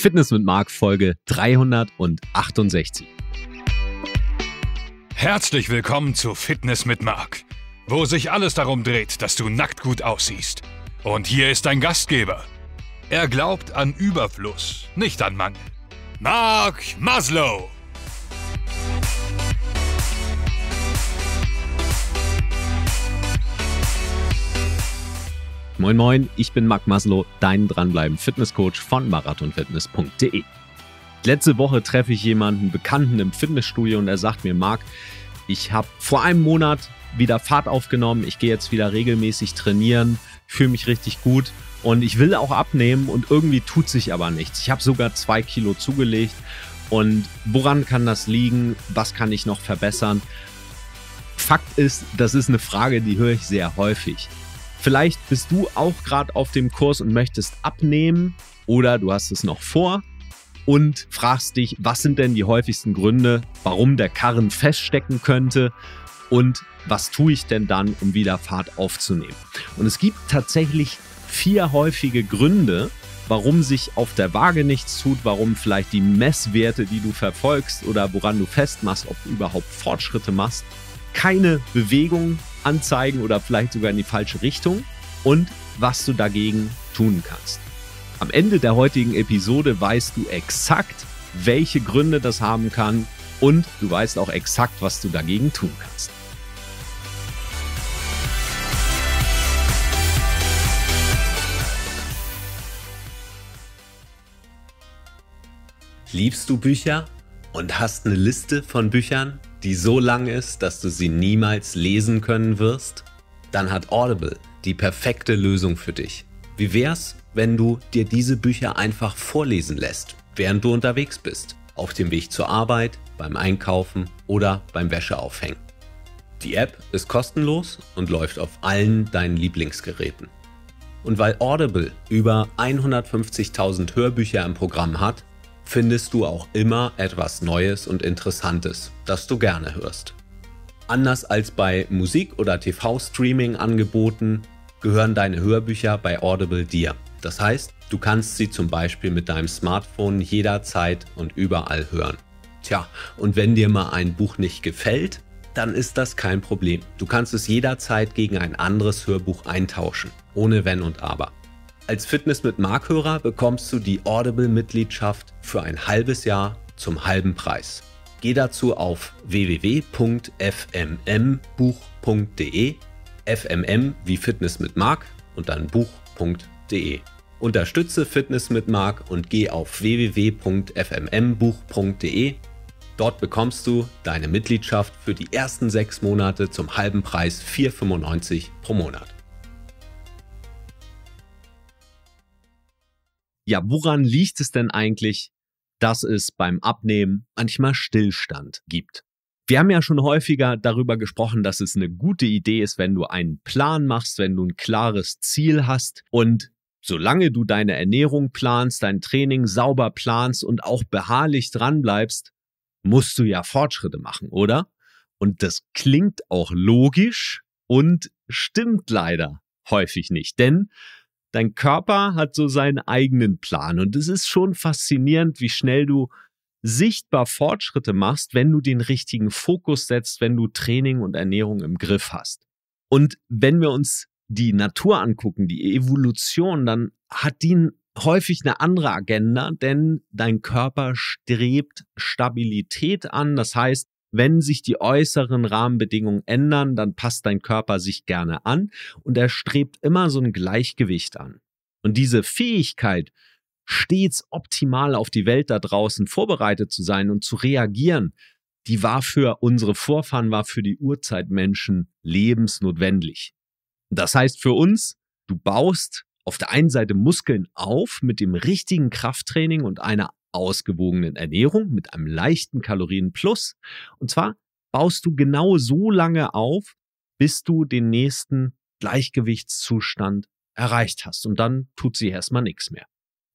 Fitness mit Marc Folge 368. Herzlich willkommen zu Fitness mit Marc, wo sich alles darum dreht, dass du nackt gut aussiehst. Und hier ist dein Gastgeber. Er glaubt an Überfluss, nicht an Mangel. Marc Maslow. Moin Moin, ich bin Marc Maslow, dein dranbleiben Fitnesscoach von marathonfitness.de. Letzte Woche treffe ich jemanden Bekannten im Fitnessstudio und er sagt mir, Marc, ich habe vor einem Monat wieder Fahrt aufgenommen, ich gehe jetzt wieder regelmäßig trainieren, fühle mich richtig gut und ich will auch abnehmen und irgendwie tut sich aber nichts. Ich habe sogar zwei Kilo zugelegt und woran kann das liegen? Was kann ich noch verbessern? Fakt ist, das ist eine Frage, die höre ich sehr häufig. Vielleicht bist du auch gerade auf dem Kurs und möchtest abnehmen oder du hast es noch vor und fragst dich, was sind denn die häufigsten Gründe, warum der Karren feststecken könnte und was tue ich denn dann, um wieder Fahrt aufzunehmen. Und es gibt tatsächlich vier häufige Gründe, warum sich auf der Waage nichts tut, warum vielleicht die Messwerte, die du verfolgst oder woran du festmachst, ob du überhaupt Fortschritte machst, keine Bewegung anzeigen oder vielleicht sogar in die falsche Richtung und was du dagegen tun kannst. Am Ende der heutigen Episode weißt du exakt, welche Gründe das haben kann und du weißt auch exakt, was du dagegen tun kannst. Liebst du Bücher und hast eine Liste von Büchern? die so lang ist, dass du sie niemals lesen können wirst? Dann hat Audible die perfekte Lösung für dich. Wie wär's, wenn du dir diese Bücher einfach vorlesen lässt, während du unterwegs bist? Auf dem Weg zur Arbeit, beim Einkaufen oder beim Wäscheaufhängen. Die App ist kostenlos und läuft auf allen deinen Lieblingsgeräten. Und weil Audible über 150.000 Hörbücher im Programm hat, findest du auch immer etwas Neues und Interessantes, das du gerne hörst. Anders als bei Musik- oder TV-Streaming-Angeboten gehören deine Hörbücher bei Audible dir. Das heißt, du kannst sie zum Beispiel mit deinem Smartphone jederzeit und überall hören. Tja, und wenn dir mal ein Buch nicht gefällt, dann ist das kein Problem. Du kannst es jederzeit gegen ein anderes Hörbuch eintauschen, ohne wenn und aber. Als Fitness mit Markhörer bekommst du die Audible-Mitgliedschaft für ein halbes Jahr zum halben Preis. Geh dazu auf www.fmmbuch.de, fmm wie Fitness mit Mark und dann buch.de. Unterstütze Fitness mit Mark und geh auf www.fmmbuch.de. Dort bekommst du deine Mitgliedschaft für die ersten sechs Monate zum halben Preis 4,95 pro Monat. ja, woran liegt es denn eigentlich, dass es beim Abnehmen manchmal Stillstand gibt? Wir haben ja schon häufiger darüber gesprochen, dass es eine gute Idee ist, wenn du einen Plan machst, wenn du ein klares Ziel hast und solange du deine Ernährung planst, dein Training sauber planst und auch beharrlich dran bleibst, musst du ja Fortschritte machen, oder? Und das klingt auch logisch und stimmt leider häufig nicht, denn dein Körper hat so seinen eigenen Plan. Und es ist schon faszinierend, wie schnell du sichtbar Fortschritte machst, wenn du den richtigen Fokus setzt, wenn du Training und Ernährung im Griff hast. Und wenn wir uns die Natur angucken, die Evolution, dann hat die häufig eine andere Agenda, denn dein Körper strebt Stabilität an. Das heißt, wenn sich die äußeren Rahmenbedingungen ändern, dann passt dein Körper sich gerne an und er strebt immer so ein Gleichgewicht an. Und diese Fähigkeit, stets optimal auf die Welt da draußen vorbereitet zu sein und zu reagieren, die war für unsere Vorfahren, war für die Urzeitmenschen lebensnotwendig. Das heißt für uns, du baust auf der einen Seite Muskeln auf mit dem richtigen Krafttraining und einer ausgewogenen Ernährung mit einem leichten Kalorienplus. Und zwar baust du genau so lange auf, bis du den nächsten Gleichgewichtszustand erreicht hast. Und dann tut sie erstmal nichts mehr.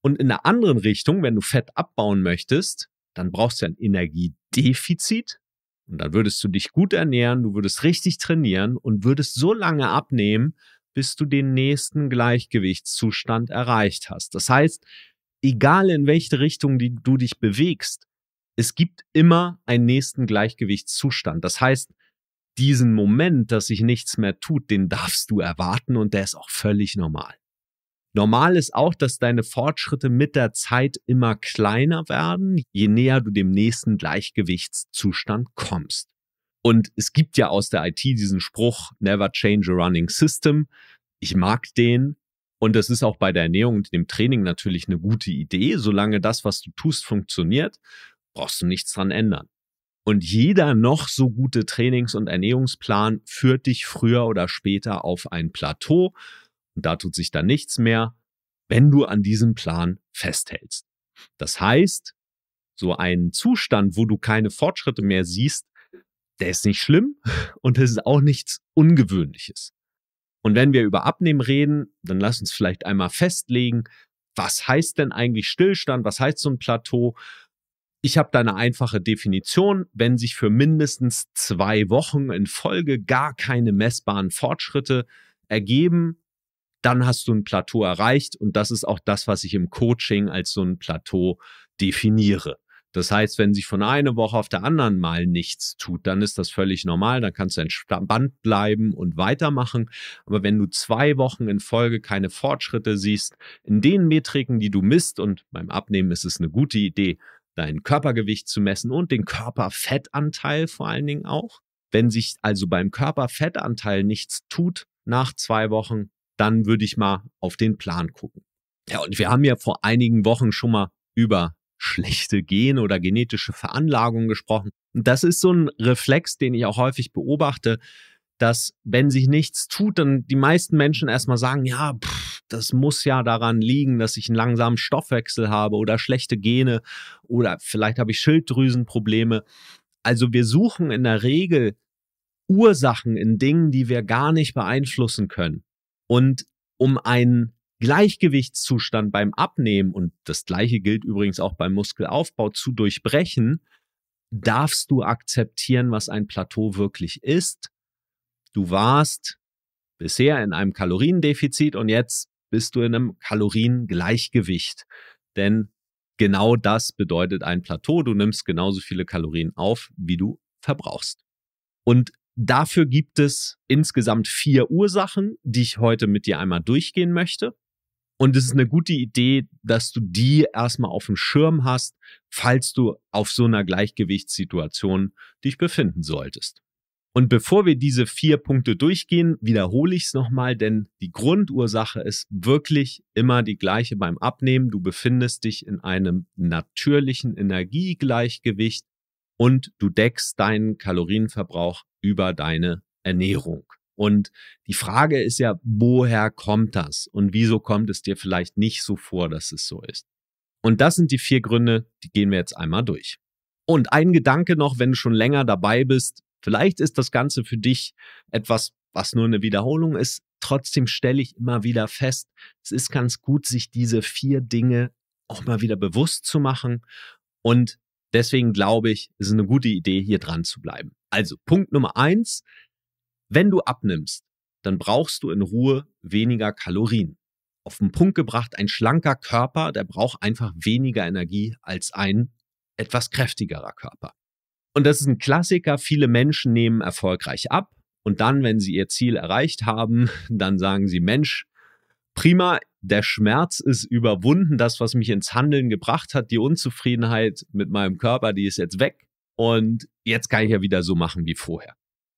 Und in der anderen Richtung, wenn du Fett abbauen möchtest, dann brauchst du ein Energiedefizit. Und dann würdest du dich gut ernähren, du würdest richtig trainieren und würdest so lange abnehmen, bis du den nächsten Gleichgewichtszustand erreicht hast. Das heißt, egal in welche Richtung die, du dich bewegst, es gibt immer einen nächsten Gleichgewichtszustand. Das heißt, diesen Moment, dass sich nichts mehr tut, den darfst du erwarten und der ist auch völlig normal. Normal ist auch, dass deine Fortschritte mit der Zeit immer kleiner werden, je näher du dem nächsten Gleichgewichtszustand kommst. Und es gibt ja aus der IT diesen Spruch, never change a running system. Ich mag den, und das ist auch bei der Ernährung und dem Training natürlich eine gute Idee. Solange das, was du tust, funktioniert, brauchst du nichts dran ändern. Und jeder noch so gute Trainings- und Ernährungsplan führt dich früher oder später auf ein Plateau. Und da tut sich dann nichts mehr, wenn du an diesem Plan festhältst. Das heißt, so ein Zustand, wo du keine Fortschritte mehr siehst, der ist nicht schlimm und das ist auch nichts Ungewöhnliches. Und wenn wir über Abnehmen reden, dann lass uns vielleicht einmal festlegen, was heißt denn eigentlich Stillstand? Was heißt so ein Plateau? Ich habe da eine einfache Definition. Wenn sich für mindestens zwei Wochen in Folge gar keine messbaren Fortschritte ergeben, dann hast du ein Plateau erreicht. Und das ist auch das, was ich im Coaching als so ein Plateau definiere. Das heißt, wenn sich von einer Woche auf der anderen mal nichts tut, dann ist das völlig normal, dann kannst du entspannt bleiben und weitermachen. Aber wenn du zwei Wochen in Folge keine Fortschritte siehst, in den Metriken, die du misst, und beim Abnehmen ist es eine gute Idee, dein Körpergewicht zu messen und den Körperfettanteil vor allen Dingen auch. Wenn sich also beim Körperfettanteil nichts tut nach zwei Wochen, dann würde ich mal auf den Plan gucken. Ja, und wir haben ja vor einigen Wochen schon mal über schlechte Gene oder genetische Veranlagung gesprochen. Und das ist so ein Reflex, den ich auch häufig beobachte, dass wenn sich nichts tut, dann die meisten Menschen erstmal sagen, ja, pff, das muss ja daran liegen, dass ich einen langsamen Stoffwechsel habe oder schlechte Gene oder vielleicht habe ich Schilddrüsenprobleme. Also wir suchen in der Regel Ursachen in Dingen, die wir gar nicht beeinflussen können. Und um einen Gleichgewichtszustand beim Abnehmen und das gleiche gilt übrigens auch beim Muskelaufbau zu durchbrechen, darfst du akzeptieren, was ein Plateau wirklich ist. Du warst bisher in einem Kaloriendefizit und jetzt bist du in einem Kaloriengleichgewicht. Denn genau das bedeutet ein Plateau. Du nimmst genauso viele Kalorien auf, wie du verbrauchst. Und dafür gibt es insgesamt vier Ursachen, die ich heute mit dir einmal durchgehen möchte. Und es ist eine gute Idee, dass du die erstmal auf dem Schirm hast, falls du auf so einer Gleichgewichtssituation dich befinden solltest. Und bevor wir diese vier Punkte durchgehen, wiederhole ich es nochmal, denn die Grundursache ist wirklich immer die gleiche beim Abnehmen. Du befindest dich in einem natürlichen Energiegleichgewicht und du deckst deinen Kalorienverbrauch über deine Ernährung. Und die Frage ist ja, woher kommt das? Und wieso kommt es dir vielleicht nicht so vor, dass es so ist? Und das sind die vier Gründe, die gehen wir jetzt einmal durch. Und ein Gedanke noch, wenn du schon länger dabei bist, vielleicht ist das Ganze für dich etwas, was nur eine Wiederholung ist. Trotzdem stelle ich immer wieder fest, es ist ganz gut, sich diese vier Dinge auch mal wieder bewusst zu machen. Und deswegen glaube ich, es ist eine gute Idee, hier dran zu bleiben. Also Punkt Nummer eins, wenn du abnimmst, dann brauchst du in Ruhe weniger Kalorien. Auf den Punkt gebracht, ein schlanker Körper, der braucht einfach weniger Energie als ein etwas kräftigerer Körper. Und das ist ein Klassiker. Viele Menschen nehmen erfolgreich ab und dann, wenn sie ihr Ziel erreicht haben, dann sagen sie, Mensch, prima, der Schmerz ist überwunden, das, was mich ins Handeln gebracht hat, die Unzufriedenheit mit meinem Körper, die ist jetzt weg und jetzt kann ich ja wieder so machen wie vorher.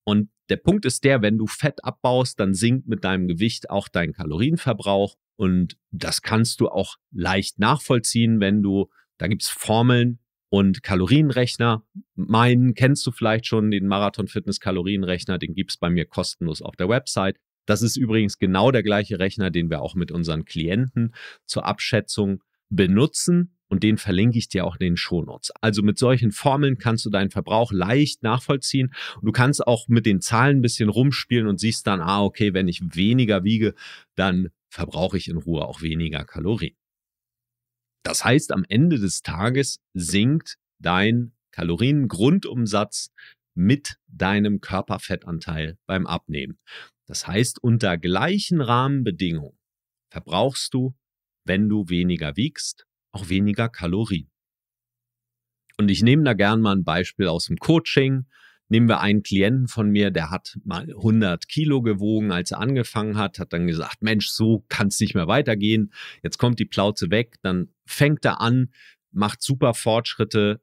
Und der Punkt ist der, wenn du Fett abbaust, dann sinkt mit deinem Gewicht auch dein Kalorienverbrauch. Und das kannst du auch leicht nachvollziehen, wenn du, da gibt's Formeln und Kalorienrechner. Meinen kennst du vielleicht schon, den Marathon Fitness Kalorienrechner, den gibt's bei mir kostenlos auf der Website. Das ist übrigens genau der gleiche Rechner, den wir auch mit unseren Klienten zur Abschätzung benutzen und den verlinke ich dir auch in den Shownotes. Also mit solchen Formeln kannst du deinen Verbrauch leicht nachvollziehen und du kannst auch mit den Zahlen ein bisschen rumspielen und siehst dann, ah, okay, wenn ich weniger wiege, dann verbrauche ich in Ruhe auch weniger Kalorien. Das heißt, am Ende des Tages sinkt dein Kaloriengrundumsatz mit deinem Körperfettanteil beim Abnehmen. Das heißt, unter gleichen Rahmenbedingungen verbrauchst du, wenn du weniger wiegst, auch weniger Kalorien. Und ich nehme da gern mal ein Beispiel aus dem Coaching. Nehmen wir einen Klienten von mir, der hat mal 100 Kilo gewogen, als er angefangen hat, hat dann gesagt, Mensch, so kann es nicht mehr weitergehen. Jetzt kommt die Plauze weg, dann fängt er an, macht super Fortschritte.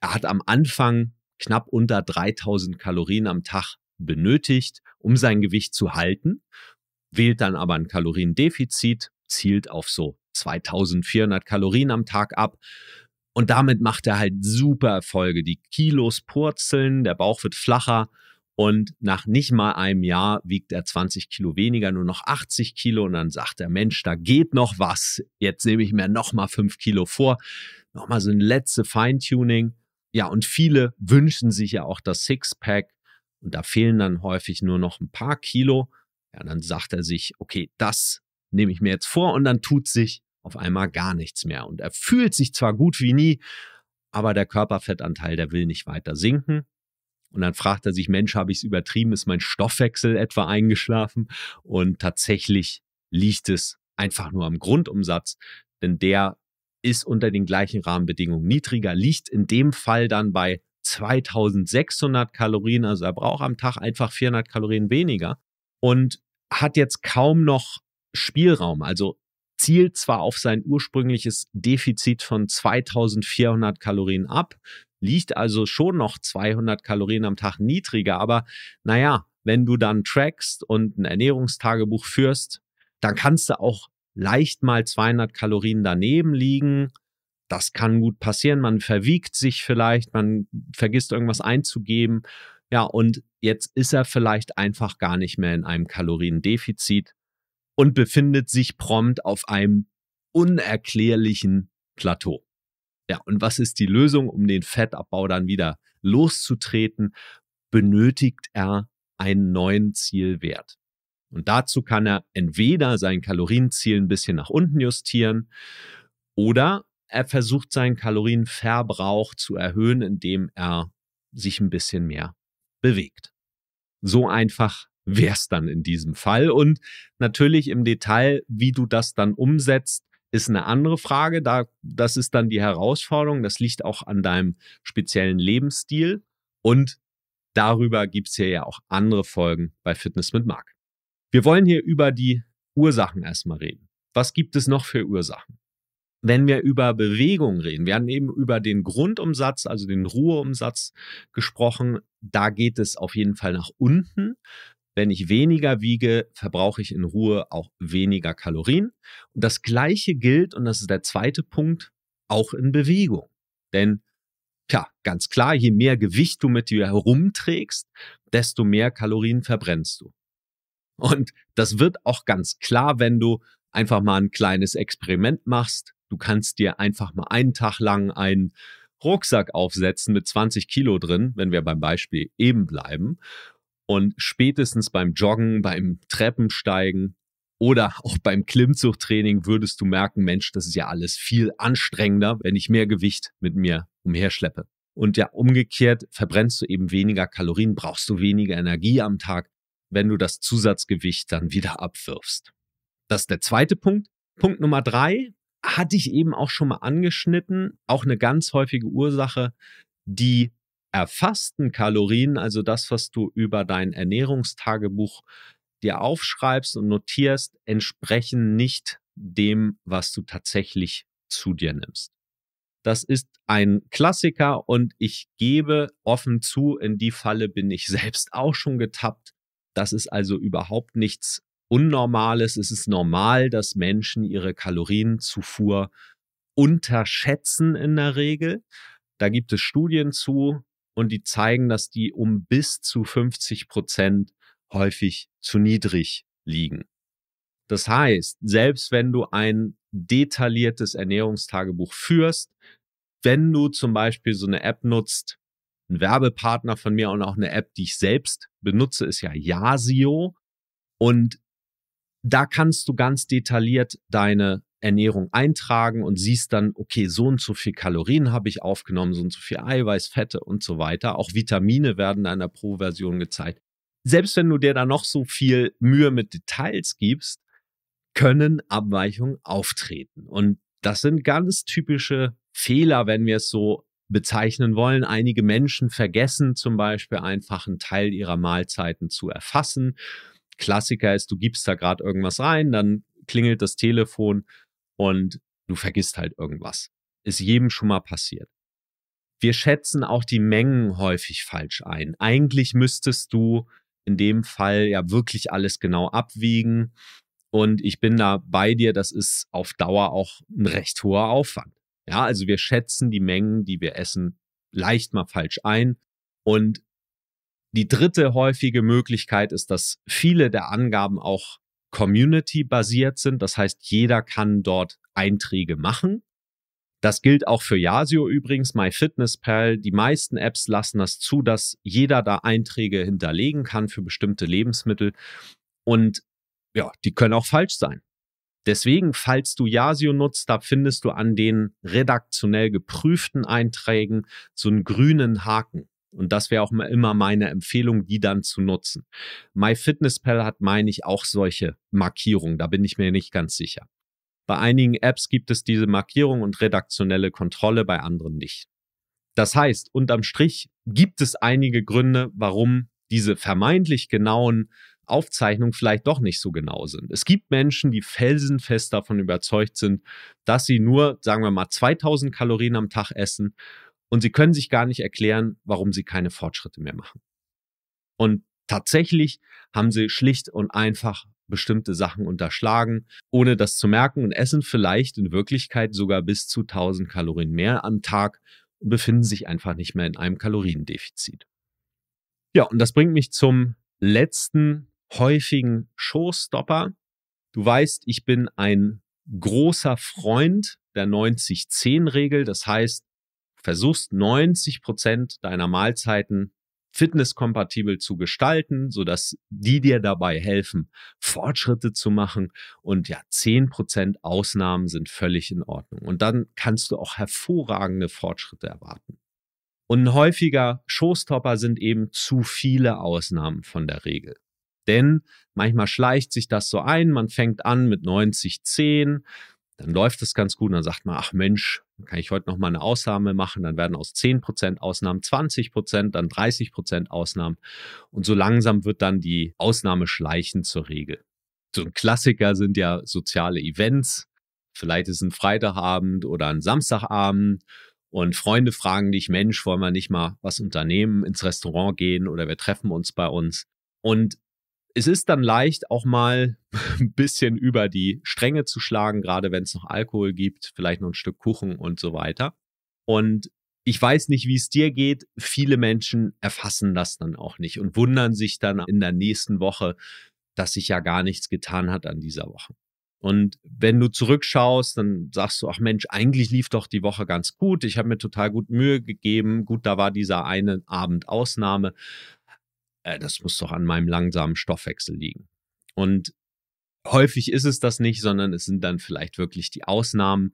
Er hat am Anfang knapp unter 3000 Kalorien am Tag benötigt, um sein Gewicht zu halten, wählt dann aber ein Kaloriendefizit, zielt auf so 2400 Kalorien am Tag ab. Und damit macht er halt super Erfolge. Die Kilos purzeln, der Bauch wird flacher und nach nicht mal einem Jahr wiegt er 20 Kilo weniger, nur noch 80 Kilo. Und dann sagt er, Mensch, da geht noch was. Jetzt nehme ich mir nochmal 5 Kilo vor. Nochmal so ein letztes Feintuning. Ja, und viele wünschen sich ja auch das Sixpack. Und da fehlen dann häufig nur noch ein paar Kilo. Ja, dann sagt er sich, okay, das nehme ich mir jetzt vor und dann tut sich auf einmal gar nichts mehr. Und er fühlt sich zwar gut wie nie, aber der Körperfettanteil, der will nicht weiter sinken. Und dann fragt er sich, Mensch, habe ich es übertrieben? Ist mein Stoffwechsel etwa eingeschlafen? Und tatsächlich liegt es einfach nur am Grundumsatz, denn der ist unter den gleichen Rahmenbedingungen niedriger, liegt in dem Fall dann bei 2600 Kalorien, also er braucht am Tag einfach 400 Kalorien weniger und hat jetzt kaum noch Spielraum, also zielt zwar auf sein ursprüngliches Defizit von 2400 Kalorien ab, liegt also schon noch 200 Kalorien am Tag niedriger, aber naja, wenn du dann trackst und ein Ernährungstagebuch führst, dann kannst du auch leicht mal 200 Kalorien daneben liegen. Das kann gut passieren. Man verwiegt sich vielleicht, man vergisst irgendwas einzugeben. Ja, und jetzt ist er vielleicht einfach gar nicht mehr in einem Kaloriendefizit, und befindet sich prompt auf einem unerklärlichen Plateau. Ja, und was ist die Lösung, um den Fettabbau dann wieder loszutreten? Benötigt er einen neuen Zielwert. Und dazu kann er entweder sein Kalorienziel ein bisschen nach unten justieren oder er versucht seinen Kalorienverbrauch zu erhöhen, indem er sich ein bisschen mehr bewegt. So einfach wäre es dann in diesem Fall. Und natürlich im Detail, wie du das dann umsetzt, ist eine andere Frage. Da, das ist dann die Herausforderung. Das liegt auch an deinem speziellen Lebensstil. Und darüber gibt es hier ja auch andere Folgen bei Fitness mit Marc. Wir wollen hier über die Ursachen erstmal reden. Was gibt es noch für Ursachen? Wenn wir über Bewegung reden, wir haben eben über den Grundumsatz, also den Ruheumsatz gesprochen, da geht es auf jeden Fall nach unten wenn ich weniger wiege, verbrauche ich in Ruhe auch weniger Kalorien. Und das Gleiche gilt, und das ist der zweite Punkt, auch in Bewegung. Denn, ja, ganz klar, je mehr Gewicht du mit dir herumträgst, desto mehr Kalorien verbrennst du. Und das wird auch ganz klar, wenn du einfach mal ein kleines Experiment machst. Du kannst dir einfach mal einen Tag lang einen Rucksack aufsetzen mit 20 Kilo drin, wenn wir beim Beispiel eben bleiben, und spätestens beim Joggen, beim Treppensteigen oder auch beim Klimmzuchttraining würdest du merken, Mensch, das ist ja alles viel anstrengender, wenn ich mehr Gewicht mit mir umherschleppe. Und ja, umgekehrt verbrennst du eben weniger Kalorien, brauchst du weniger Energie am Tag, wenn du das Zusatzgewicht dann wieder abwirfst. Das ist der zweite Punkt. Punkt Nummer drei hatte ich eben auch schon mal angeschnitten. Auch eine ganz häufige Ursache, die erfassten Kalorien, also das, was du über dein Ernährungstagebuch dir aufschreibst und notierst, entsprechen nicht dem, was du tatsächlich zu dir nimmst. Das ist ein Klassiker und ich gebe offen zu, in die Falle bin ich selbst auch schon getappt. Das ist also überhaupt nichts Unnormales. Es ist normal, dass Menschen ihre Kalorienzufuhr unterschätzen in der Regel. Da gibt es Studien zu, und die zeigen, dass die um bis zu 50 Prozent häufig zu niedrig liegen. Das heißt, selbst wenn du ein detailliertes Ernährungstagebuch führst, wenn du zum Beispiel so eine App nutzt, ein Werbepartner von mir und auch eine App, die ich selbst benutze, ist ja Yasio. Und da kannst du ganz detailliert deine Ernährung eintragen und siehst dann, okay, so und so viel Kalorien habe ich aufgenommen, so und so viel Eiweiß, Fette und so weiter. Auch Vitamine werden in einer Pro-Version gezeigt. Selbst wenn du dir da noch so viel Mühe mit Details gibst, können Abweichungen auftreten. Und das sind ganz typische Fehler, wenn wir es so bezeichnen wollen. Einige Menschen vergessen zum Beispiel einfach einen Teil ihrer Mahlzeiten zu erfassen. Klassiker ist, du gibst da gerade irgendwas rein, dann klingelt das Telefon und du vergisst halt irgendwas. Ist jedem schon mal passiert. Wir schätzen auch die Mengen häufig falsch ein. Eigentlich müsstest du in dem Fall ja wirklich alles genau abwiegen. Und ich bin da bei dir, das ist auf Dauer auch ein recht hoher Aufwand. Ja, also wir schätzen die Mengen, die wir essen, leicht mal falsch ein. Und die dritte häufige Möglichkeit ist, dass viele der Angaben auch community-basiert sind. Das heißt, jeder kann dort Einträge machen. Das gilt auch für Yasio übrigens, MyFitnessPal. Die meisten Apps lassen das zu, dass jeder da Einträge hinterlegen kann für bestimmte Lebensmittel. Und ja, die können auch falsch sein. Deswegen, falls du Yasio nutzt, da findest du an den redaktionell geprüften Einträgen so einen grünen Haken. Und das wäre auch immer meine Empfehlung, die dann zu nutzen. MyFitnessPal hat, meine ich, auch solche Markierungen. Da bin ich mir nicht ganz sicher. Bei einigen Apps gibt es diese Markierung und redaktionelle Kontrolle, bei anderen nicht. Das heißt, unterm Strich gibt es einige Gründe, warum diese vermeintlich genauen Aufzeichnungen vielleicht doch nicht so genau sind. Es gibt Menschen, die felsenfest davon überzeugt sind, dass sie nur, sagen wir mal, 2000 Kalorien am Tag essen und sie können sich gar nicht erklären, warum sie keine Fortschritte mehr machen. Und tatsächlich haben sie schlicht und einfach bestimmte Sachen unterschlagen, ohne das zu merken und essen vielleicht in Wirklichkeit sogar bis zu 1000 Kalorien mehr am Tag und befinden sich einfach nicht mehr in einem Kaloriendefizit. Ja, und das bringt mich zum letzten häufigen Showstopper. Du weißt, ich bin ein großer Freund der 90-10-Regel. Das heißt, versuchst 90 Prozent deiner Mahlzeiten fitnesskompatibel zu gestalten, sodass die dir dabei helfen, Fortschritte zu machen. Und ja, 10 Prozent Ausnahmen sind völlig in Ordnung. Und dann kannst du auch hervorragende Fortschritte erwarten. Und ein häufiger Schoßtopper sind eben zu viele Ausnahmen von der Regel. Denn manchmal schleicht sich das so ein, man fängt an mit 90, 10, dann läuft es ganz gut und dann sagt man, ach Mensch, kann ich heute nochmal eine Ausnahme machen, dann werden aus 10% Ausnahmen 20%, dann 30% Ausnahmen. Und so langsam wird dann die Ausnahme schleichend zur Regel. So ein Klassiker sind ja soziale Events. Vielleicht ist ein Freitagabend oder ein Samstagabend und Freunde fragen dich, Mensch, wollen wir nicht mal was unternehmen, ins Restaurant gehen oder wir treffen uns bei uns. Und es ist dann leicht, auch mal ein bisschen über die Stränge zu schlagen, gerade wenn es noch Alkohol gibt, vielleicht noch ein Stück Kuchen und so weiter. Und ich weiß nicht, wie es dir geht. Viele Menschen erfassen das dann auch nicht und wundern sich dann in der nächsten Woche, dass sich ja gar nichts getan hat an dieser Woche. Und wenn du zurückschaust, dann sagst du, ach Mensch, eigentlich lief doch die Woche ganz gut. Ich habe mir total gut Mühe gegeben. Gut, da war dieser eine Abend Ausnahme äh, das muss doch an meinem langsamen Stoffwechsel liegen. Und häufig ist es das nicht, sondern es sind dann vielleicht wirklich die Ausnahmen.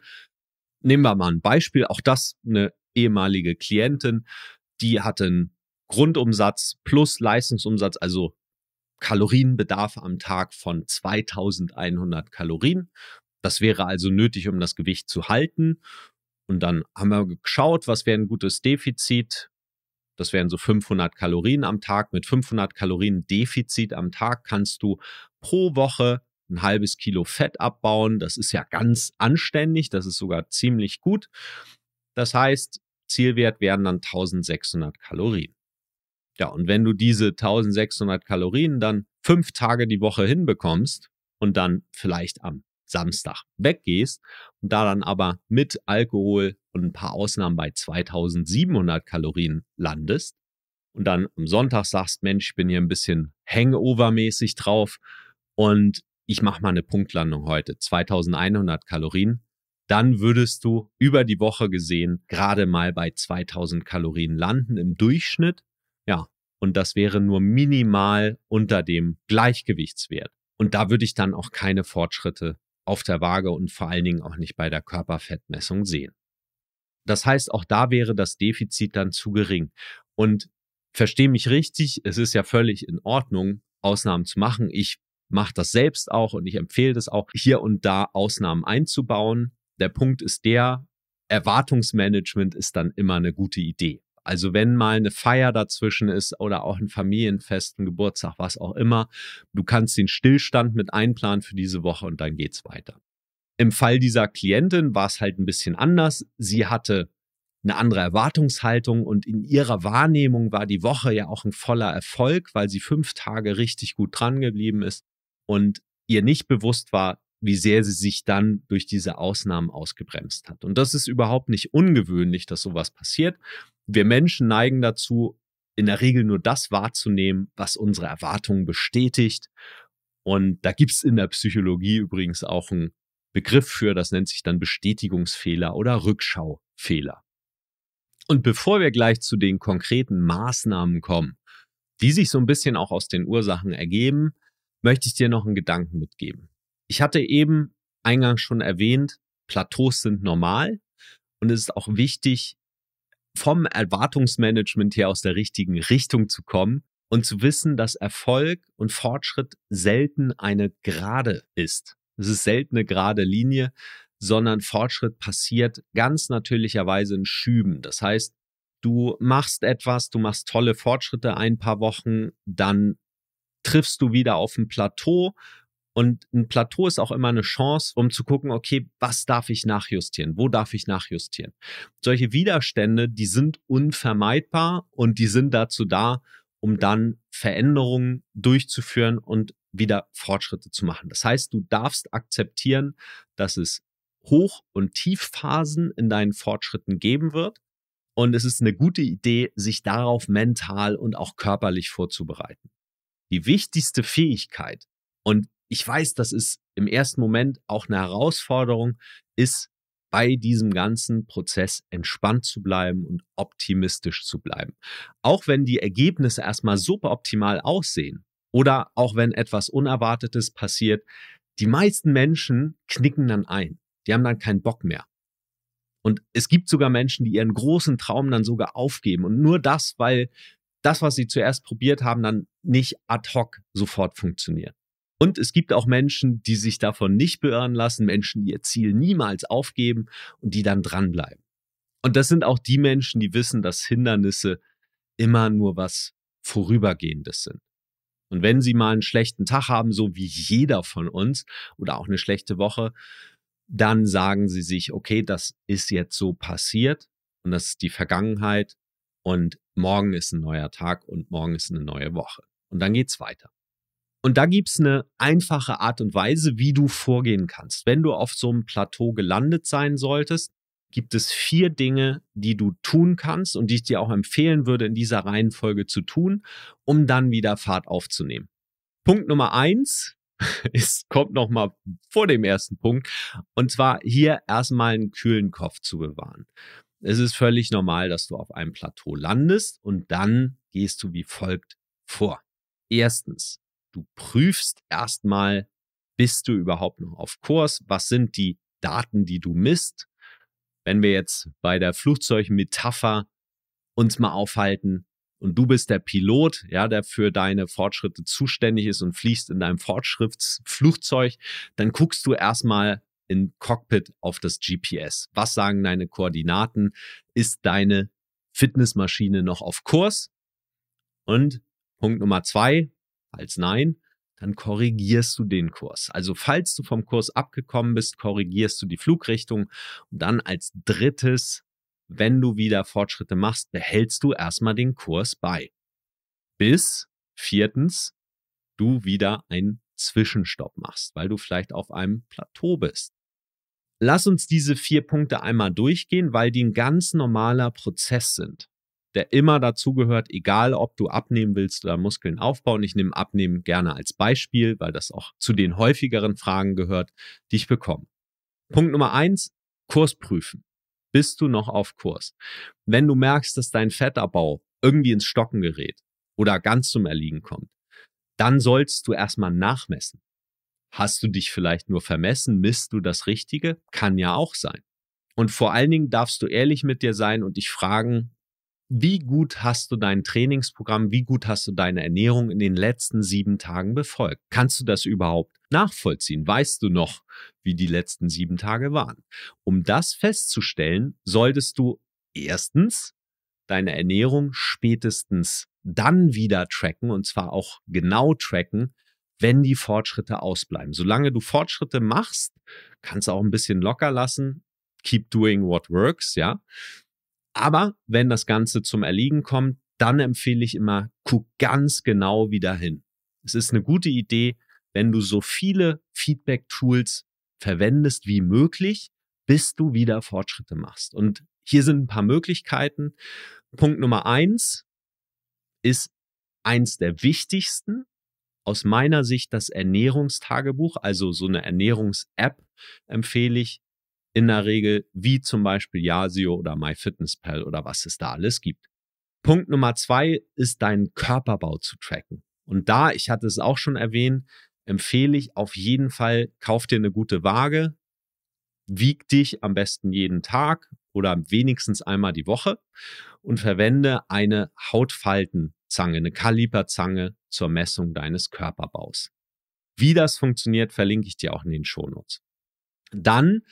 Nehmen wir mal ein Beispiel, auch das eine ehemalige Klientin, die hatte einen Grundumsatz plus Leistungsumsatz, also Kalorienbedarf am Tag von 2100 Kalorien. Das wäre also nötig, um das Gewicht zu halten. Und dann haben wir geschaut, was wäre ein gutes Defizit. Das wären so 500 Kalorien am Tag. Mit 500 Kalorien Defizit am Tag kannst du pro Woche ein halbes Kilo Fett abbauen. Das ist ja ganz anständig. Das ist sogar ziemlich gut. Das heißt, Zielwert wären dann 1600 Kalorien. Ja, und wenn du diese 1600 Kalorien dann fünf Tage die Woche hinbekommst und dann vielleicht am Samstag weggehst und da dann aber mit Alkohol und ein paar Ausnahmen bei 2700 Kalorien landest und dann am Sonntag sagst, Mensch, ich bin hier ein bisschen Hangover-mäßig drauf und ich mache mal eine Punktlandung heute, 2100 Kalorien, dann würdest du über die Woche gesehen gerade mal bei 2000 Kalorien landen im Durchschnitt. Ja, und das wäre nur minimal unter dem Gleichgewichtswert. Und da würde ich dann auch keine Fortschritte auf der Waage und vor allen Dingen auch nicht bei der Körperfettmessung sehen. Das heißt, auch da wäre das Defizit dann zu gering. Und verstehe mich richtig, es ist ja völlig in Ordnung, Ausnahmen zu machen. Ich mache das selbst auch und ich empfehle das auch, hier und da Ausnahmen einzubauen. Der Punkt ist der, Erwartungsmanagement ist dann immer eine gute Idee. Also wenn mal eine Feier dazwischen ist oder auch ein Familienfest, ein Geburtstag, was auch immer, du kannst den Stillstand mit einplanen für diese Woche und dann geht's weiter. Im Fall dieser Klientin war es halt ein bisschen anders. Sie hatte eine andere Erwartungshaltung und in ihrer Wahrnehmung war die Woche ja auch ein voller Erfolg, weil sie fünf Tage richtig gut dran geblieben ist und ihr nicht bewusst war, wie sehr sie sich dann durch diese Ausnahmen ausgebremst hat. Und das ist überhaupt nicht ungewöhnlich, dass sowas passiert. Wir Menschen neigen dazu, in der Regel nur das wahrzunehmen, was unsere Erwartungen bestätigt. Und da gibt es in der Psychologie übrigens auch einen Begriff für, das nennt sich dann Bestätigungsfehler oder Rückschaufehler. Und bevor wir gleich zu den konkreten Maßnahmen kommen, die sich so ein bisschen auch aus den Ursachen ergeben, möchte ich dir noch einen Gedanken mitgeben. Ich hatte eben eingangs schon erwähnt, Plateaus sind normal und es ist auch wichtig, vom Erwartungsmanagement her aus der richtigen Richtung zu kommen und zu wissen, dass Erfolg und Fortschritt selten eine gerade ist. Es ist selten eine gerade Linie, sondern Fortschritt passiert ganz natürlicherweise in Schüben. Das heißt, du machst etwas, du machst tolle Fortschritte ein paar Wochen, dann triffst du wieder auf ein Plateau und ein Plateau ist auch immer eine Chance, um zu gucken, okay, was darf ich nachjustieren? Wo darf ich nachjustieren? Solche Widerstände, die sind unvermeidbar und die sind dazu da, um dann Veränderungen durchzuführen und wieder Fortschritte zu machen. Das heißt, du darfst akzeptieren, dass es Hoch- und Tiefphasen in deinen Fortschritten geben wird. Und es ist eine gute Idee, sich darauf mental und auch körperlich vorzubereiten. Die wichtigste Fähigkeit, und ich weiß, dass es im ersten Moment auch eine Herausforderung ist, bei diesem ganzen Prozess entspannt zu bleiben und optimistisch zu bleiben. Auch wenn die Ergebnisse erstmal super optimal aussehen oder auch wenn etwas Unerwartetes passiert, die meisten Menschen knicken dann ein. Die haben dann keinen Bock mehr. Und es gibt sogar Menschen, die ihren großen Traum dann sogar aufgeben. Und nur das, weil das, was sie zuerst probiert haben, dann nicht ad hoc sofort funktioniert. Und es gibt auch Menschen, die sich davon nicht beirren lassen, Menschen, die ihr Ziel niemals aufgeben und die dann dranbleiben. Und das sind auch die Menschen, die wissen, dass Hindernisse immer nur was Vorübergehendes sind. Und wenn sie mal einen schlechten Tag haben, so wie jeder von uns, oder auch eine schlechte Woche, dann sagen sie sich, okay, das ist jetzt so passiert und das ist die Vergangenheit und morgen ist ein neuer Tag und morgen ist eine neue Woche. Und dann geht's weiter. Und da gibt es eine einfache Art und Weise, wie du vorgehen kannst. Wenn du auf so einem Plateau gelandet sein solltest, gibt es vier Dinge, die du tun kannst und die ich dir auch empfehlen würde, in dieser Reihenfolge zu tun, um dann wieder Fahrt aufzunehmen. Punkt Nummer eins es kommt nochmal vor dem ersten Punkt und zwar hier erstmal einen kühlen Kopf zu bewahren. Es ist völlig normal, dass du auf einem Plateau landest und dann gehst du wie folgt vor. Erstens, du prüfst erstmal, bist du überhaupt noch auf Kurs? Was sind die Daten, die du misst? Wenn wir jetzt bei der Flugzeugmetapher uns mal aufhalten und du bist der Pilot, ja, der für deine Fortschritte zuständig ist und fliegst in deinem Fortschrittsflugzeug, dann guckst du erstmal im Cockpit auf das GPS. Was sagen deine Koordinaten? Ist deine Fitnessmaschine noch auf Kurs? Und Punkt Nummer zwei, Falls nein, dann korrigierst du den Kurs. Also falls du vom Kurs abgekommen bist, korrigierst du die Flugrichtung und dann als drittes, wenn du wieder Fortschritte machst, behältst du erstmal den Kurs bei. Bis viertens, du wieder einen Zwischenstopp machst, weil du vielleicht auf einem Plateau bist. Lass uns diese vier Punkte einmal durchgehen, weil die ein ganz normaler Prozess sind der immer dazugehört, egal ob du abnehmen willst oder Muskeln aufbauen. Ich nehme Abnehmen gerne als Beispiel, weil das auch zu den häufigeren Fragen gehört, die ich bekomme. Punkt Nummer eins, Kurs prüfen. Bist du noch auf Kurs? Wenn du merkst, dass dein Fettabbau irgendwie ins Stocken gerät oder ganz zum Erliegen kommt, dann sollst du erstmal nachmessen. Hast du dich vielleicht nur vermessen? Misst du das Richtige? Kann ja auch sein. Und vor allen Dingen darfst du ehrlich mit dir sein und dich fragen, wie gut hast du dein Trainingsprogramm, wie gut hast du deine Ernährung in den letzten sieben Tagen befolgt? Kannst du das überhaupt nachvollziehen? Weißt du noch, wie die letzten sieben Tage waren? Um das festzustellen, solltest du erstens deine Ernährung spätestens dann wieder tracken und zwar auch genau tracken, wenn die Fortschritte ausbleiben. Solange du Fortschritte machst, kannst du auch ein bisschen locker lassen. Keep doing what works, ja. Aber wenn das Ganze zum Erliegen kommt, dann empfehle ich immer, guck ganz genau wieder hin. Es ist eine gute Idee, wenn du so viele Feedback-Tools verwendest wie möglich, bis du wieder Fortschritte machst. Und hier sind ein paar Möglichkeiten. Punkt Nummer eins ist eins der wichtigsten. Aus meiner Sicht das Ernährungstagebuch, also so eine Ernährungs-App empfehle ich in der Regel, wie zum Beispiel Yasio oder MyFitnessPal oder was es da alles gibt. Punkt Nummer zwei ist, deinen Körperbau zu tracken. Und da, ich hatte es auch schon erwähnt, empfehle ich auf jeden Fall, kauf dir eine gute Waage, wieg dich am besten jeden Tag oder wenigstens einmal die Woche und verwende eine Hautfaltenzange, eine Kaliperzange zur Messung deines Körperbaus. Wie das funktioniert, verlinke ich dir auch in den Shownotes. Dann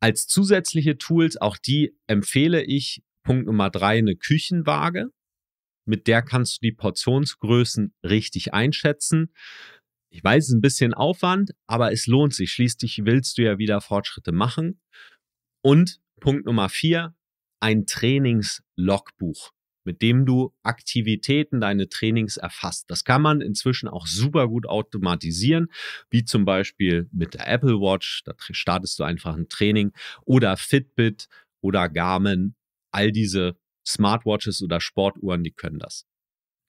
als zusätzliche Tools, auch die empfehle ich, Punkt Nummer drei, eine Küchenwaage. Mit der kannst du die Portionsgrößen richtig einschätzen. Ich weiß, es ist ein bisschen Aufwand, aber es lohnt sich. Schließlich willst du ja wieder Fortschritte machen. Und Punkt Nummer vier, ein Trainingslogbuch mit dem du Aktivitäten, deine Trainings erfasst. Das kann man inzwischen auch super gut automatisieren, wie zum Beispiel mit der Apple Watch, da startest du einfach ein Training oder Fitbit oder Garmin, all diese Smartwatches oder Sportuhren, die können das.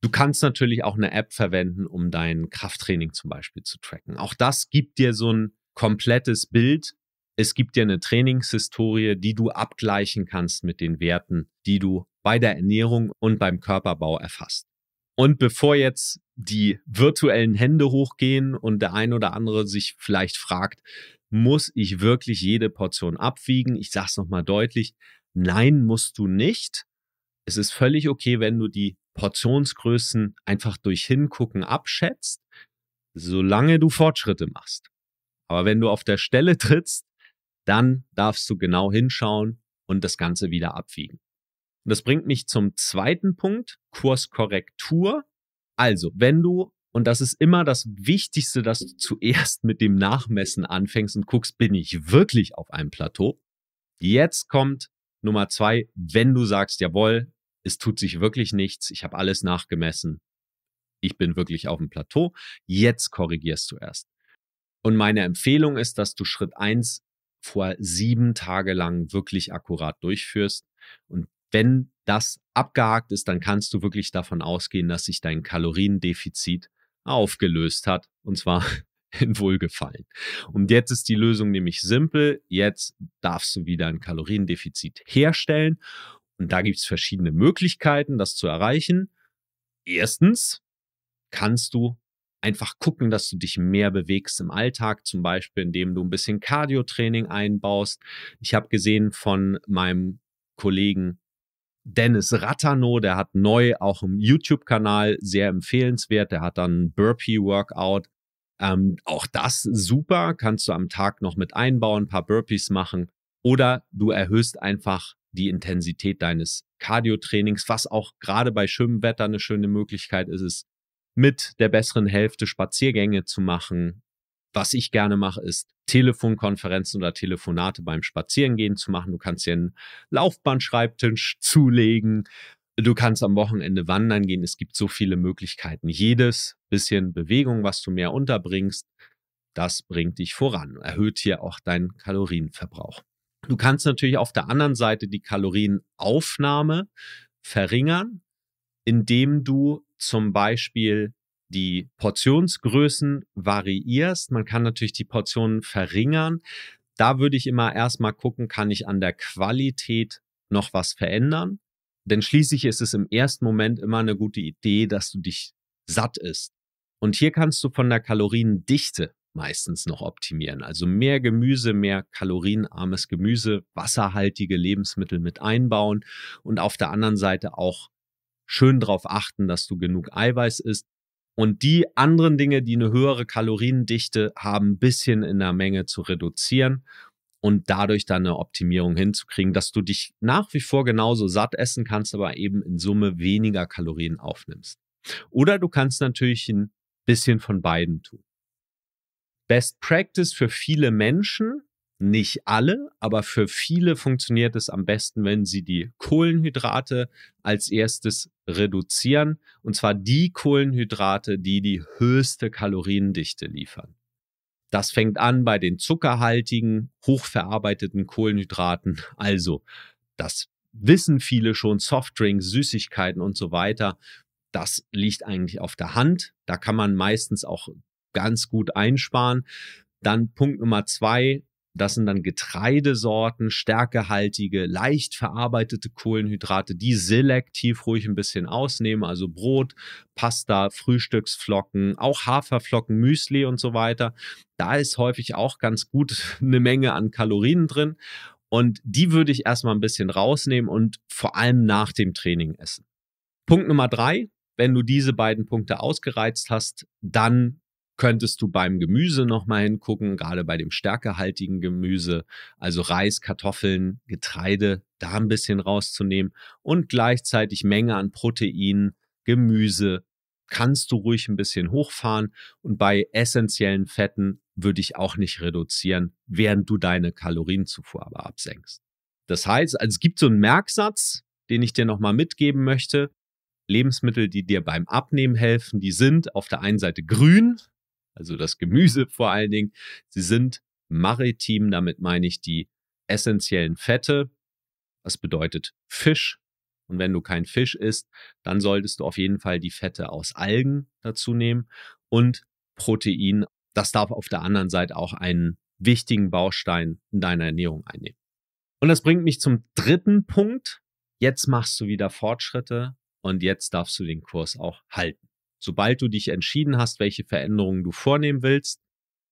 Du kannst natürlich auch eine App verwenden, um dein Krafttraining zum Beispiel zu tracken. Auch das gibt dir so ein komplettes Bild. Es gibt dir eine Trainingshistorie, die du abgleichen kannst mit den Werten, die du bei der Ernährung und beim Körperbau erfasst. Und bevor jetzt die virtuellen Hände hochgehen und der ein oder andere sich vielleicht fragt, muss ich wirklich jede Portion abwiegen? Ich sage es nochmal deutlich, nein, musst du nicht. Es ist völlig okay, wenn du die Portionsgrößen einfach durch Hingucken abschätzt, solange du Fortschritte machst. Aber wenn du auf der Stelle trittst, dann darfst du genau hinschauen und das Ganze wieder abwiegen. Und das bringt mich zum zweiten Punkt, Kurskorrektur. Also, wenn du, und das ist immer das Wichtigste, dass du zuerst mit dem Nachmessen anfängst und guckst, bin ich wirklich auf einem Plateau? Jetzt kommt Nummer zwei, wenn du sagst, jawohl, es tut sich wirklich nichts, ich habe alles nachgemessen, ich bin wirklich auf dem Plateau, jetzt korrigierst du erst. Und meine Empfehlung ist, dass du Schritt eins vor sieben Tage lang wirklich akkurat durchführst und wenn das abgehakt ist, dann kannst du wirklich davon ausgehen, dass sich dein Kaloriendefizit aufgelöst hat. Und zwar in Wohlgefallen. Und jetzt ist die Lösung nämlich simpel. Jetzt darfst du wieder ein Kaloriendefizit herstellen. Und da gibt es verschiedene Möglichkeiten, das zu erreichen. Erstens kannst du einfach gucken, dass du dich mehr bewegst im Alltag, zum Beispiel indem du ein bisschen Cardio-Training einbaust. Ich habe gesehen von meinem Kollegen Dennis Rattano, der hat neu auch einen YouTube-Kanal, sehr empfehlenswert. Der hat dann Burpee-Workout. Ähm, auch das super, kannst du am Tag noch mit einbauen, ein paar Burpees machen. Oder du erhöhst einfach die Intensität deines Cardio-Trainings, was auch gerade bei schönem Wetter eine schöne Möglichkeit ist, ist mit der besseren Hälfte Spaziergänge zu machen, was ich gerne mache, ist Telefonkonferenzen oder Telefonate beim Spazierengehen zu machen. Du kannst dir einen Laufbahnschreibtisch zulegen. Du kannst am Wochenende wandern gehen. Es gibt so viele Möglichkeiten. Jedes bisschen Bewegung, was du mehr unterbringst, das bringt dich voran. Erhöht hier auch deinen Kalorienverbrauch. Du kannst natürlich auf der anderen Seite die Kalorienaufnahme verringern, indem du zum Beispiel die Portionsgrößen variierst. Man kann natürlich die Portionen verringern. Da würde ich immer erstmal gucken, kann ich an der Qualität noch was verändern? Denn schließlich ist es im ersten Moment immer eine gute Idee, dass du dich satt isst. Und hier kannst du von der Kaloriendichte meistens noch optimieren. Also mehr Gemüse, mehr kalorienarmes Gemüse, wasserhaltige Lebensmittel mit einbauen und auf der anderen Seite auch schön darauf achten, dass du genug Eiweiß isst und die anderen Dinge, die eine höhere Kaloriendichte haben, ein bisschen in der Menge zu reduzieren und dadurch dann eine Optimierung hinzukriegen, dass du dich nach wie vor genauso satt essen kannst, aber eben in Summe weniger Kalorien aufnimmst. Oder du kannst natürlich ein bisschen von beiden tun. Best Practice für viele Menschen nicht alle, aber für viele funktioniert es am besten, wenn sie die Kohlenhydrate als erstes reduzieren. Und zwar die Kohlenhydrate, die die höchste Kaloriendichte liefern. Das fängt an bei den zuckerhaltigen, hochverarbeiteten Kohlenhydraten. Also, das wissen viele schon, Softdrinks, Süßigkeiten und so weiter. Das liegt eigentlich auf der Hand. Da kann man meistens auch ganz gut einsparen. Dann Punkt Nummer zwei, das sind dann Getreidesorten, stärkehaltige, leicht verarbeitete Kohlenhydrate, die selektiv ruhig ein bisschen ausnehmen, also Brot, Pasta, Frühstücksflocken, auch Haferflocken, Müsli und so weiter. Da ist häufig auch ganz gut eine Menge an Kalorien drin. Und die würde ich erstmal ein bisschen rausnehmen und vor allem nach dem Training essen. Punkt Nummer drei, wenn du diese beiden Punkte ausgereizt hast, dann könntest du beim Gemüse nochmal hingucken, gerade bei dem stärkehaltigen Gemüse, also Reis, Kartoffeln, Getreide, da ein bisschen rauszunehmen und gleichzeitig Menge an Protein, Gemüse kannst du ruhig ein bisschen hochfahren und bei essentiellen Fetten würde ich auch nicht reduzieren, während du deine Kalorienzufuhr aber absenkst. Das heißt, also es gibt so einen Merksatz, den ich dir nochmal mitgeben möchte. Lebensmittel, die dir beim Abnehmen helfen, die sind auf der einen Seite grün, also das Gemüse vor allen Dingen. Sie sind maritim, damit meine ich die essentiellen Fette. Das bedeutet Fisch. Und wenn du kein Fisch isst, dann solltest du auf jeden Fall die Fette aus Algen dazu nehmen und Protein. Das darf auf der anderen Seite auch einen wichtigen Baustein in deiner Ernährung einnehmen. Und das bringt mich zum dritten Punkt. Jetzt machst du wieder Fortschritte und jetzt darfst du den Kurs auch halten sobald du dich entschieden hast, welche Veränderungen du vornehmen willst,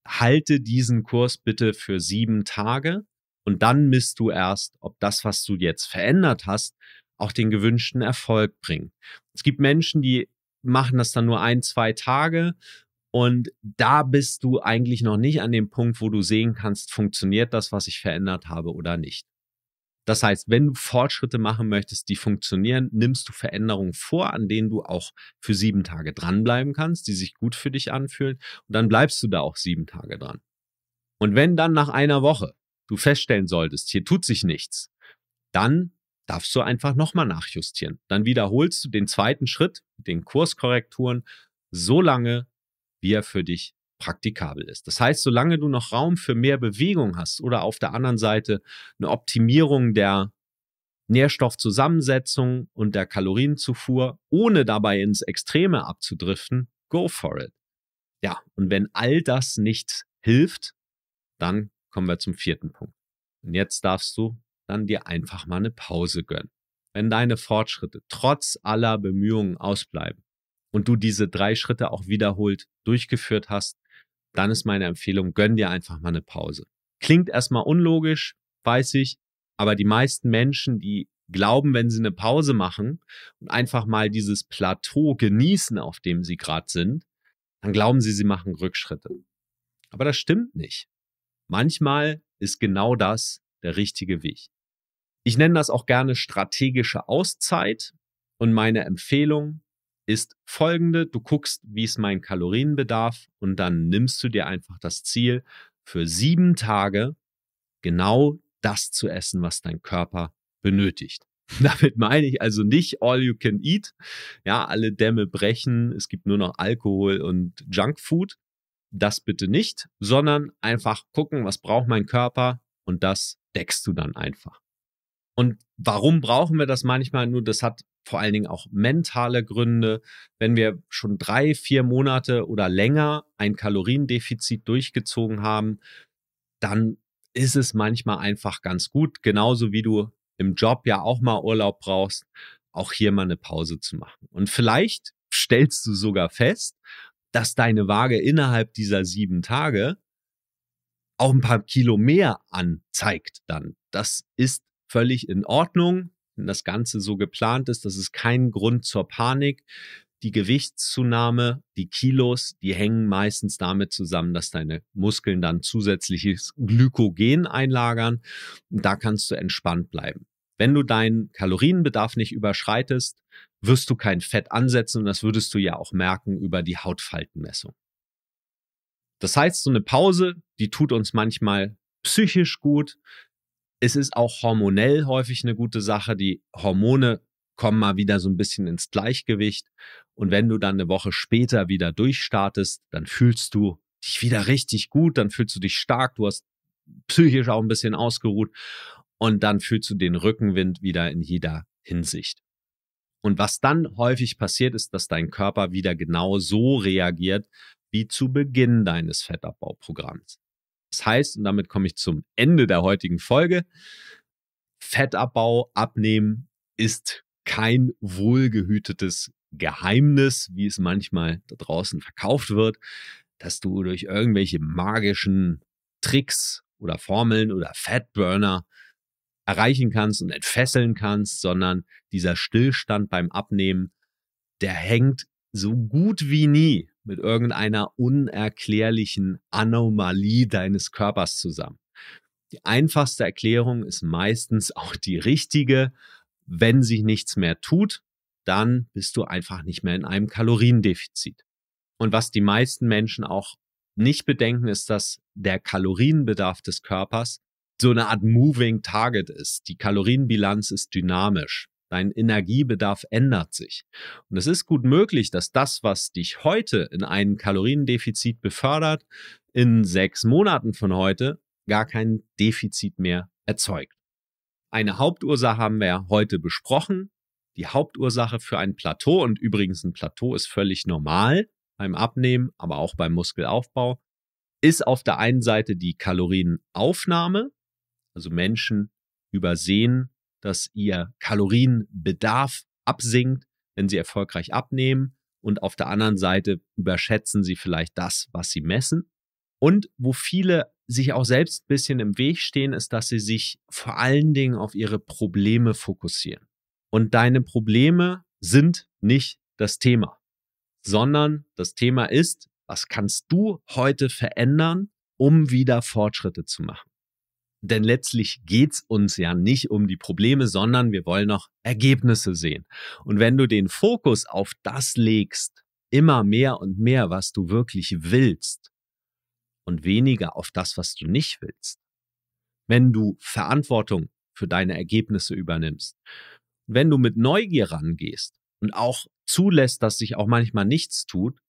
halte diesen Kurs bitte für sieben Tage und dann misst du erst, ob das, was du jetzt verändert hast, auch den gewünschten Erfolg bringt. Es gibt Menschen, die machen das dann nur ein, zwei Tage und da bist du eigentlich noch nicht an dem Punkt, wo du sehen kannst, funktioniert das, was ich verändert habe oder nicht. Das heißt, wenn du Fortschritte machen möchtest, die funktionieren, nimmst du Veränderungen vor, an denen du auch für sieben Tage dranbleiben kannst, die sich gut für dich anfühlen. Und dann bleibst du da auch sieben Tage dran. Und wenn dann nach einer Woche du feststellen solltest, hier tut sich nichts, dann darfst du einfach nochmal nachjustieren. Dann wiederholst du den zweiten Schritt den Kurskorrekturen so lange, wie er für dich praktikabel ist. Das heißt, solange du noch Raum für mehr Bewegung hast oder auf der anderen Seite eine Optimierung der Nährstoffzusammensetzung und der Kalorienzufuhr, ohne dabei ins Extreme abzudriften, go for it. Ja, und wenn all das nicht hilft, dann kommen wir zum vierten Punkt. Und jetzt darfst du dann dir einfach mal eine Pause gönnen. Wenn deine Fortschritte trotz aller Bemühungen ausbleiben und du diese drei Schritte auch wiederholt durchgeführt hast, dann ist meine Empfehlung, gönn dir einfach mal eine Pause. Klingt erstmal unlogisch, weiß ich, aber die meisten Menschen, die glauben, wenn sie eine Pause machen und einfach mal dieses Plateau genießen, auf dem sie gerade sind, dann glauben sie, sie machen Rückschritte. Aber das stimmt nicht. Manchmal ist genau das der richtige Weg. Ich nenne das auch gerne strategische Auszeit und meine Empfehlung, ist folgende. Du guckst, wie ist mein Kalorienbedarf und dann nimmst du dir einfach das Ziel, für sieben Tage genau das zu essen, was dein Körper benötigt. Damit meine ich also nicht all you can eat. Ja, alle Dämme brechen. Es gibt nur noch Alkohol und Junkfood. Das bitte nicht, sondern einfach gucken, was braucht mein Körper und das deckst du dann einfach. Und warum brauchen wir das manchmal? Nur das hat vor allen Dingen auch mentale Gründe. Wenn wir schon drei, vier Monate oder länger ein Kaloriendefizit durchgezogen haben, dann ist es manchmal einfach ganz gut, genauso wie du im Job ja auch mal Urlaub brauchst, auch hier mal eine Pause zu machen. Und vielleicht stellst du sogar fest, dass deine Waage innerhalb dieser sieben Tage auch ein paar Kilo mehr anzeigt dann. Das ist völlig in Ordnung das Ganze so geplant ist, das ist kein Grund zur Panik. Die Gewichtszunahme, die Kilos, die hängen meistens damit zusammen, dass deine Muskeln dann zusätzliches Glykogen einlagern. Und da kannst du entspannt bleiben. Wenn du deinen Kalorienbedarf nicht überschreitest, wirst du kein Fett ansetzen und das würdest du ja auch merken über die Hautfaltenmessung. Das heißt, so eine Pause, die tut uns manchmal psychisch gut, es ist auch hormonell häufig eine gute Sache. Die Hormone kommen mal wieder so ein bisschen ins Gleichgewicht. Und wenn du dann eine Woche später wieder durchstartest, dann fühlst du dich wieder richtig gut, dann fühlst du dich stark, du hast psychisch auch ein bisschen ausgeruht und dann fühlst du den Rückenwind wieder in jeder Hinsicht. Und was dann häufig passiert, ist, dass dein Körper wieder genau so reagiert wie zu Beginn deines Fettabbauprogramms. Das heißt, und damit komme ich zum Ende der heutigen Folge, Fettabbau, Abnehmen ist kein wohlgehütetes Geheimnis, wie es manchmal da draußen verkauft wird, dass du durch irgendwelche magischen Tricks oder Formeln oder Fatburner erreichen kannst und entfesseln kannst, sondern dieser Stillstand beim Abnehmen, der hängt so gut wie nie mit irgendeiner unerklärlichen Anomalie deines Körpers zusammen. Die einfachste Erklärung ist meistens auch die richtige. Wenn sich nichts mehr tut, dann bist du einfach nicht mehr in einem Kaloriendefizit. Und was die meisten Menschen auch nicht bedenken, ist, dass der Kalorienbedarf des Körpers so eine Art Moving Target ist. Die Kalorienbilanz ist dynamisch. Dein Energiebedarf ändert sich. Und es ist gut möglich, dass das, was dich heute in ein Kaloriendefizit befördert, in sechs Monaten von heute gar kein Defizit mehr erzeugt. Eine Hauptursache haben wir ja heute besprochen. Die Hauptursache für ein Plateau, und übrigens ein Plateau ist völlig normal beim Abnehmen, aber auch beim Muskelaufbau, ist auf der einen Seite die Kalorienaufnahme. Also Menschen übersehen dass ihr Kalorienbedarf absinkt, wenn sie erfolgreich abnehmen. Und auf der anderen Seite überschätzen sie vielleicht das, was sie messen. Und wo viele sich auch selbst ein bisschen im Weg stehen, ist, dass sie sich vor allen Dingen auf ihre Probleme fokussieren. Und deine Probleme sind nicht das Thema, sondern das Thema ist, was kannst du heute verändern, um wieder Fortschritte zu machen? Denn letztlich geht's uns ja nicht um die Probleme, sondern wir wollen noch Ergebnisse sehen. Und wenn du den Fokus auf das legst, immer mehr und mehr, was du wirklich willst und weniger auf das, was du nicht willst, wenn du Verantwortung für deine Ergebnisse übernimmst, wenn du mit Neugier rangehst und auch zulässt, dass sich auch manchmal nichts tut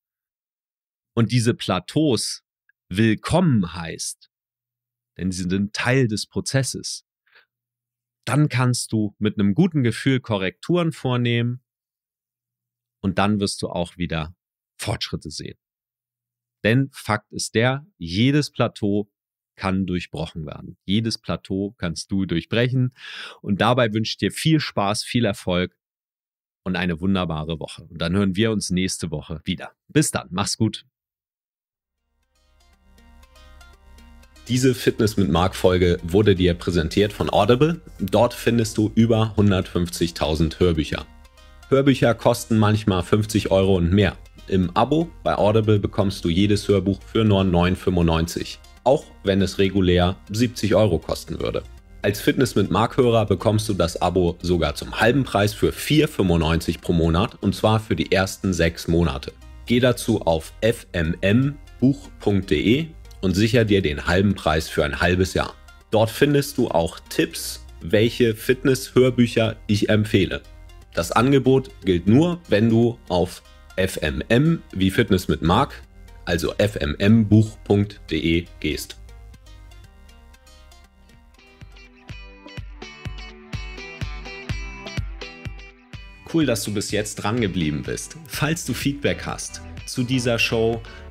und diese Plateaus willkommen heißt, denn sie sind Teil des Prozesses. Dann kannst du mit einem guten Gefühl Korrekturen vornehmen und dann wirst du auch wieder Fortschritte sehen. Denn Fakt ist der, jedes Plateau kann durchbrochen werden. Jedes Plateau kannst du durchbrechen und dabei wünsche ich dir viel Spaß, viel Erfolg und eine wunderbare Woche. Und dann hören wir uns nächste Woche wieder. Bis dann, mach's gut. Diese Fitness mit Mark Folge wurde dir präsentiert von Audible. Dort findest du über 150.000 Hörbücher. Hörbücher kosten manchmal 50 Euro und mehr. Im Abo bei Audible bekommst du jedes Hörbuch für nur 9,95, auch wenn es regulär 70 Euro kosten würde. Als Fitness mit Mark-Hörer bekommst du das Abo sogar zum halben Preis für 4,95 pro Monat und zwar für die ersten sechs Monate. Geh dazu auf fmmbuch.de und sicher dir den halben Preis für ein halbes Jahr. Dort findest du auch Tipps, welche Fitness-Hörbücher ich empfehle. Das Angebot gilt nur, wenn du auf fmm wie Fitness mit Mark, also fmmbuch.de gehst. Cool, dass du bis jetzt dran geblieben bist. Falls du Feedback hast zu dieser Show,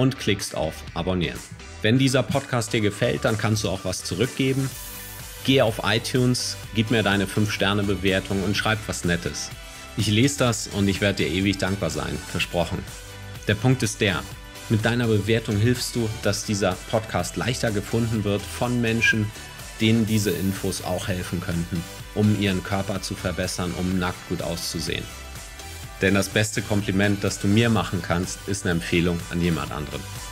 und klickst auf Abonnieren. Wenn dieser Podcast dir gefällt, dann kannst du auch was zurückgeben. Geh auf iTunes, gib mir deine 5-Sterne-Bewertung und schreib was Nettes. Ich lese das und ich werde dir ewig dankbar sein, versprochen. Der Punkt ist der, mit deiner Bewertung hilfst du, dass dieser Podcast leichter gefunden wird von Menschen, denen diese Infos auch helfen könnten, um ihren Körper zu verbessern, um nackt gut auszusehen. Denn das beste Kompliment, das du mir machen kannst, ist eine Empfehlung an jemand anderen.